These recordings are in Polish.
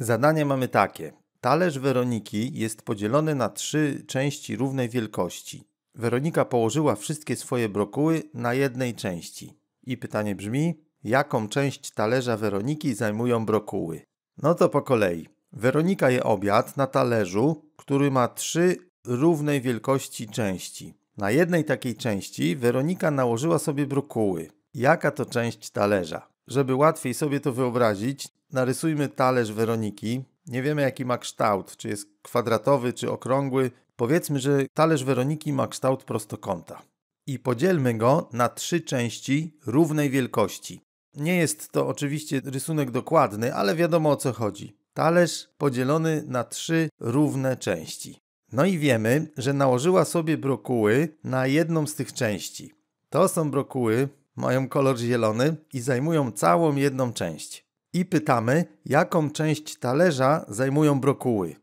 Zadanie mamy takie. Talerz Weroniki jest podzielony na trzy części równej wielkości. Weronika położyła wszystkie swoje brokuły na jednej części. I pytanie brzmi, jaką część talerza Weroniki zajmują brokuły? No to po kolei. Weronika je obiad na talerzu, który ma trzy równej wielkości części. Na jednej takiej części Weronika nałożyła sobie brokuły. Jaka to część talerza? Żeby łatwiej sobie to wyobrazić, Narysujmy talerz Weroniki. Nie wiemy jaki ma kształt, czy jest kwadratowy, czy okrągły. Powiedzmy, że talerz Weroniki ma kształt prostokąta. I podzielmy go na trzy części równej wielkości. Nie jest to oczywiście rysunek dokładny, ale wiadomo o co chodzi. Talerz podzielony na trzy równe części. No i wiemy, że nałożyła sobie brokuły na jedną z tych części. To są brokuły, mają kolor zielony i zajmują całą jedną część i pytamy, jaką część talerza zajmują brokuły.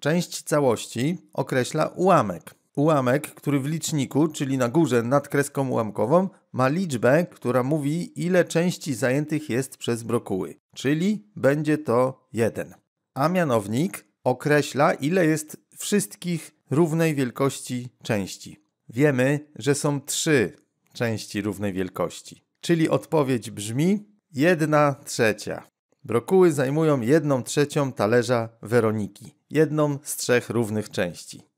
Część całości określa ułamek. Ułamek, który w liczniku, czyli na górze nad kreską ułamkową, ma liczbę, która mówi, ile części zajętych jest przez brokuły, czyli będzie to 1. A mianownik określa, ile jest wszystkich równej wielkości części. Wiemy, że są trzy części równej wielkości, czyli odpowiedź brzmi Jedna trzecia. Brokuły zajmują jedną trzecią talerza Weroniki, jedną z trzech równych części.